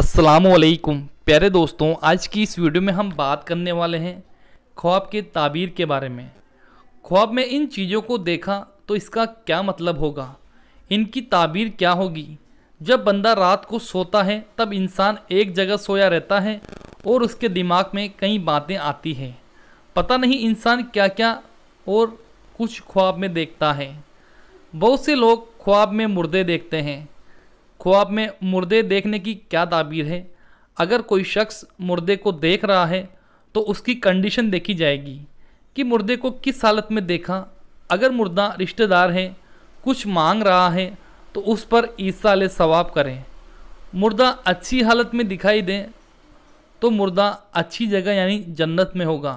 असलकुम प्यारे दोस्तों आज की इस वीडियो में हम बात करने वाले हैं ख्वाब के ताबीर के बारे में ख्वाब में इन चीज़ों को देखा तो इसका क्या मतलब होगा इनकी ताबीर क्या होगी जब बंदा रात को सोता है तब इंसान एक जगह सोया रहता है और उसके दिमाग में कई बातें आती हैं पता नहीं इंसान क्या क्या और कुछ ख्वाब में देखता है बहुत से लोग ख्वाब में मुर्दे देखते हैं ख्वाब में मुर्दे देखने की क्या ताबीर है अगर कोई शख्स मुर्दे को देख रहा है तो उसकी कंडीशन देखी जाएगी कि मुर्दे को किस हालत में देखा अगर मुर्दा रिश्तेदार है कुछ मांग रहा है तो उस पर ईसा सवाब करें मुर्दा अच्छी हालत में दिखाई दें तो मुर्दा अच्छी जगह यानी जन्नत में होगा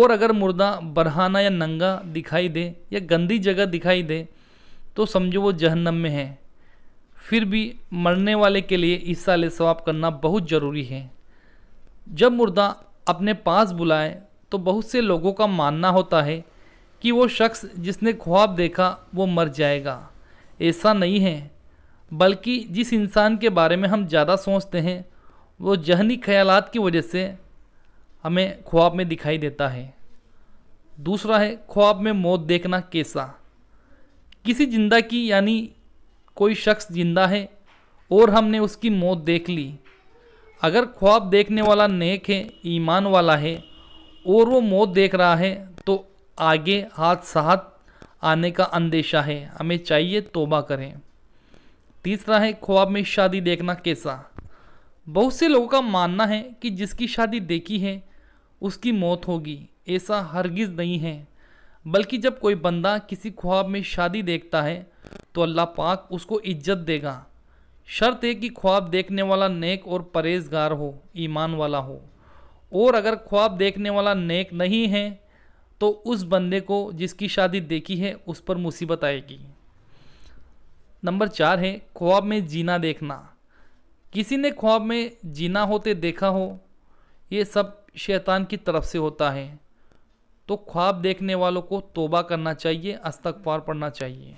और अगर मुर्दा बरहाना या नंगा दिखाई दे या गंदी जगह दिखाई दे तो समझो वो जहन्नम में है फिर भी मरने वाले के लिए ईसा सवाब करना बहुत ज़रूरी है जब मुर्दा अपने पास बुलाए तो बहुत से लोगों का मानना होता है कि वो शख्स जिसने ख्वाब देखा वो मर जाएगा ऐसा नहीं है बल्कि जिस इंसान के बारे में हम ज़्यादा सोचते हैं वो जहनी ख्याल की वजह से हमें ख्वाब में दिखाई देता है दूसरा है ख्वाब में मौत देखना कैसा किसी जिंदा की यानी कोई शख्स जिंदा है और हमने उसकी मौत देख ली अगर ख्वाब देखने वाला नेक है ईमान वाला है और वो मौत देख रहा है तो आगे हाथ साथ आने का अंदेशा है हमें चाहिए तोबा करें तीसरा है ख्वाब में शादी देखना कैसा बहुत से लोगों का मानना है कि जिसकी शादी देखी है उसकी मौत होगी ऐसा हरगिज़ नहीं है बल्कि जब कोई बंदा किसी ख्वाब में शादी देखता है तो अल्लाह पाक उसको इज्जत देगा शर्त है कि ख्वाब देखने वाला नेक और परहेजगार हो ईमान वाला हो और अगर ख्वाब देखने वाला नेक नहीं है तो उस बंदे को जिसकी शादी देखी है उस पर मुसीबत आएगी नंबर चार है ख्वाब में जीना देखना किसी ने ख्वाब में जीना होते देखा हो ये सब शैतान की तरफ से होता है तो ख्वाब देखने वालों को तोबा करना चाहिए अस्तकफार पढ़ना चाहिए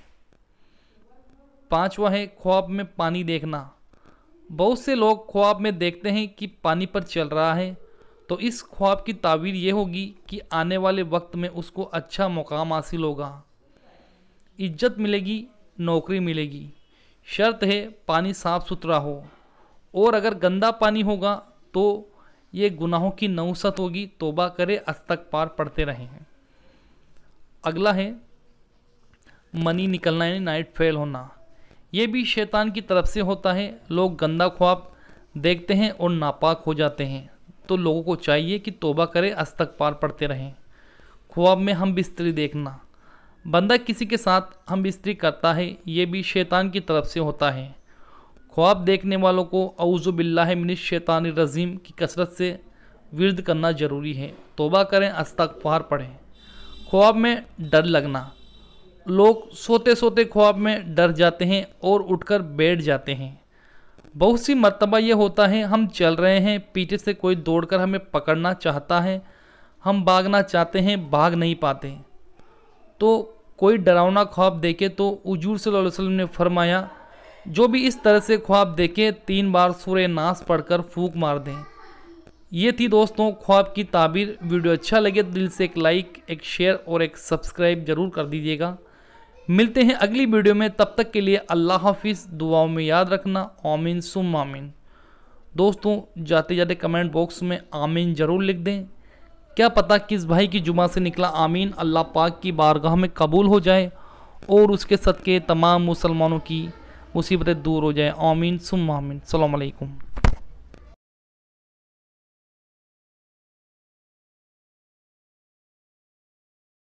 पांचवा है ख्वाब में पानी देखना बहुत से लोग ख्वाब में देखते हैं कि पानी पर चल रहा है तो इस ख्वाब की तावीर ये होगी कि आने वाले वक्त में उसको अच्छा मुकाम हासिल होगा इज्जत मिलेगी नौकरी मिलेगी शर्त है पानी साफ़ सुथरा हो और अगर गंदा पानी होगा तो ये गुनाहों की नौसत होगी तोबा करे अस्तक पार पढ़ते रहें अगला है मनी निकलना यानी नाइट फेल होना ये भी शैतान की तरफ से होता है लोग गंदा ख्वाब देखते हैं और नापाक हो जाते हैं तो लोगों को चाहिए कि तोबा करें अस्तक पार पढ़ते रहें ख्वाब में हम बिस्तरी देखना बंदा किसी के साथ हम बिस्तरी करता है ये भी शैतान की तरफ से होता है ख्वाब देखने वालों को अउज़ुबिल्लामिन शैतान रज़ीम की कसरत से विरद करना ज़रूरी है तोबा करें अस्तक पार पढ़ें ख्वाब में डर लगना लोग सोते सोते ख्वाब में डर जाते हैं और उठकर बैठ जाते हैं बहुत सी मरतबा ये होता है हम चल रहे हैं पीछे से कोई दौड़कर हमें पकड़ना चाहता है हम भागना चाहते हैं भाग नहीं पाते तो कोई डरावना ख्वाब देखे तो उजूर सल्लल्लाहु अलैहि वसल्लम ने फरमाया जो भी इस तरह से ख्वाब देखे तीन बार सूर्य नाश पढ़कर फूक मार दें ये थी दोस्तों ख्वाब की ताबीर वीडियो अच्छा लगे तो दिल से एक लाइक एक शेयर और एक सब्सक्राइब ज़रूर कर दीजिएगा मिलते हैं अगली वीडियो में तब तक के लिए अल्लाह हाफिज़ दुआओं में याद रखना आमीन सुम आमीन दोस्तों जाते जाते कमेंट बॉक्स में आमीन ज़रूर लिख दें क्या पता किस भाई की जुमा से निकला आमीन अल्लाह पाक की बारगाह में कबूल हो जाए और उसके सदक़े तमाम मुसलमानों की मुसीबतें दूर हो जाए आमीन सुम आमीन सलामकुम